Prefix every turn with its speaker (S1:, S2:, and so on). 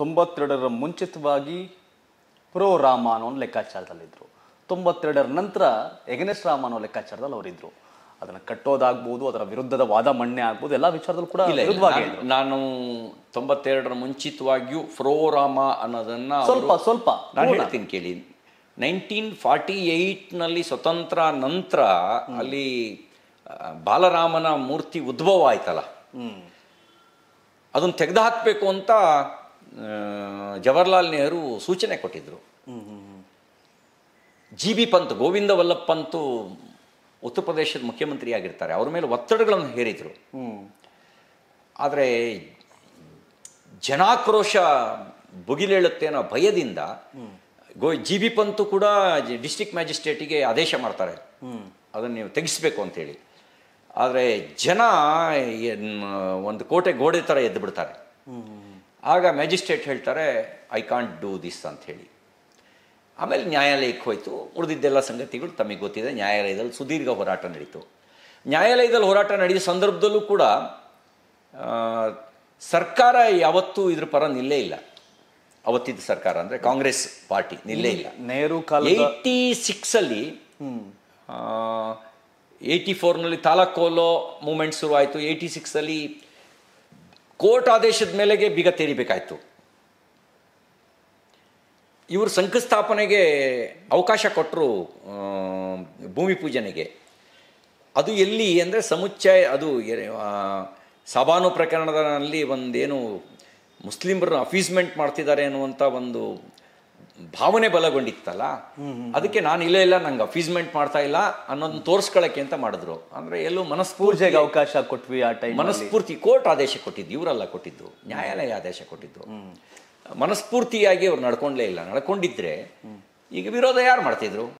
S1: ತೊಂಬತ್ತೆರಡರ ಮುಂಚಿತವಾಗಿ ಪ್ರೋ ರಾಮ ಅನ್ನೋ ಲೆಕ್ಕಾಚಾರದಲ್ಲಿ ಲೆಕ್ಕಾಚಾರದಲ್ಲಿದ್ದರು ತೊಂಬತ್ತೆರಡರ ನಂತರ ಎಗನೆಸ್ಟ್ ರಾಮ ಅನ್ನೋ ಲೆಕ್ಕಾಚಾರದಲ್ಲಿ ಅವರಿದ್ದರು ಅದನ್ನು ಕಟ್ಟೋದಾಗ್ಬೋದು ಅದರ ವಿರುದ್ಧದ ವಾದ ಮಣ್ಣೆ ಆಗ್ಬೋದು ಎಲ್ಲ ವಿಚಾರದಲ್ಲೂ ಕೂಡ ನಾನು ತೊಂಬತ್ತೆರಡರ ಮುಂಚಿತವಾಗಿಯೂ ಫ್ರೋ ರಾಮ ಅನ್ನೋದನ್ನ ಸ್ವಲ್ಪ ಸ್ವಲ್ಪ ನಾನು ಹೇಳ್ತೀನಿ ಕೇಳಿ ನೈನ್ಟೀನ್ ಫಾರ್ಟಿ ಏಯ್ಟ್ನಲ್ಲಿ ಸ್ವತಂತ್ರ ನಂತರ ಅಲ್ಲಿ ಬಾಲರಾಮನ ಮೂರ್ತಿ ಉದ್ಭವ ಆಯ್ತಲ್ಲ ಅದನ್ನು ತೆಗೆದು ಹಾಕಬೇಕು ಅಂತ ಜವಾಹರ್ಲಾಲ್ ನೆಹರು ಸೂಚನೆ ಕೊಟ್ಟಿದ್ದರು ಜಿ ಬಿ ಪಂತ್ ಗೋವಿಂದ ವಲ್ಲಭ ಪಂತು ಉತ್ತರ ಪ್ರದೇಶದ ಮುಖ್ಯಮಂತ್ರಿ ಆಗಿರ್ತಾರೆ ಅವ್ರ ಮೇಲೆ ಒತ್ತಡಗಳನ್ನು ಹೇರಿದರು ಆದರೆ ಜನಾಕ್ರೋಶ ಬುಗಿಲೇಳುತ್ತೆ ಅನ್ನೋ ಭಯದಿಂದ ಗೋ ಜಿ ಬಿ ಪಂತು ಕೂಡ ಡಿಸ್ಟಿಕ್ ಮ್ಯಾಜಿಸ್ಟ್ರೇಟಿಗೆ ಆದೇಶ ಮಾಡ್ತಾರೆ ಅದನ್ನು ನೀವು ತೆಗೆಸ್ಬೇಕು ಅಂತೇಳಿ ಆದರೆ ಜನ ಒಂದು ಕೋಟೆ ಗೋಡೆ ಥರ ಎದ್ದು ಬಿಡ್ತಾರೆ ಆಗ ಮ್ಯಾಜಿಸ್ಟ್ರೇಟ್ ಹೇಳ್ತಾರೆ ಐ ಕಾಂಟ್ ಡೂ ದಿಸ್ ಅಂತ ಹೇಳಿ ಆಮೇಲೆ ನ್ಯಾಯಾಲಯಕ್ಕೆ ಹೋಯಿತು ಉಳಿದಿದ್ದೆಲ್ಲ ಸಂಗತಿಗಳು ತಮಗೆ ಗೊತ್ತಿದೆ ನ್ಯಾಯಾಲಯದಲ್ಲಿ ಸುದೀರ್ಘ ಹೋರಾಟ ನಡೀತು ನ್ಯಾಯಾಲಯದಲ್ಲಿ ಹೋರಾಟ ನಡೆದ ಸಂದರ್ಭದಲ್ಲೂ ಕೂಡ ಸರ್ಕಾರ ಯಾವತ್ತೂ ಇದ್ರ ಪರ ನಿಲ್ಲೇ ಇಲ್ಲ ಅವತ್ತಿದ್ದ ಸರ್ಕಾರ ಅಂದರೆ ಕಾಂಗ್ರೆಸ್ ಪಾರ್ಟಿ ನಿಲ್ಲೇ ಇಲ್ಲ ನೆಹರು ಕಾಲ ಏಯ್ಟಿ ಸಿಕ್ಸಲ್ಲಿ ಏಯ್ಟಿ ಫೋರ್ನಲ್ಲಿ ತಾಲಕೋಲೋ ಮೂಮೆಂಟ್ ಶುರುವಾಯಿತು ಏಯ್ಟಿ ಸಿಕ್ಸಲ್ಲಿ ಕೋರ್ಟ್ ಆದೇಶದ ಮೇಲೆಗೆ ಬೀಗ ತೇರಿಬೇಕಾಯಿತು ಇವರು ಶಂಕುಸ್ಥಾಪನೆಗೆ ಅವಕಾಶ ಕೊಟ್ಟರು ಭೂಮಿ ಪೂಜನೆಗೆ ಅದು ಎಲ್ಲಿ ಅಂದರೆ ಸಮುಚ್ಚಯ ಅದು ಸಬಾನು ಪ್ರಕರಣದಲ್ಲಿ ಒಂದೇನು ಮುಸ್ಲಿಮರನ್ನು ಅಫೀಸ್ಮೆಂಟ್ ಮಾಡ್ತಿದ್ದಾರೆ ಅನ್ನುವಂಥ ಒಂದು ಭಾವನೆ ಬಲಗೊಂಡಿತ್ತಲ್ಲ ಅದಕ್ಕೆ ನಾನು ಇಲ್ಲೇ ಇಲ್ಲ ನಂಗೆ ಅಫೀಸ್ಮೆಂಟ್ ಮಾಡ್ತಾ ಇಲ್ಲ ಅನ್ನೋದನ್ನ ತೋರಿಸ್ಕೊಳ್ಳೋಕೆ ಅಂತ ಮಾಡಿದ್ರು ಅಂದ್ರೆ ಎಲ್ಲೂ ಮನಸ್ಪೂರ್ಜೆಗೆ ಅವಕಾಶ ಕೊಟ್ವಿ ಆ ಟೈಮ್ ಮನಸ್ಫೂರ್ತಿ ಕೋರ್ಟ್ ಆದೇಶ ಕೊಟ್ಟಿದ್ದು ಇವರೆಲ್ಲ ಕೊಟ್ಟಿದ್ದು ನ್ಯಾಯಾಲಯ ಆದೇಶ ಕೊಟ್ಟಿದ್ದು ಮನಸ್ಫೂರ್ತಿಯಾಗಿ ಅವ್ರು ನಡ್ಕೊಂಡ್ಲೇ ಇಲ್ಲ ನಡ್ಕೊಂಡಿದ್ರೆ ಈಗ ವಿರೋಧ ಯಾರು ಮಾಡ್ತಿದ್ರು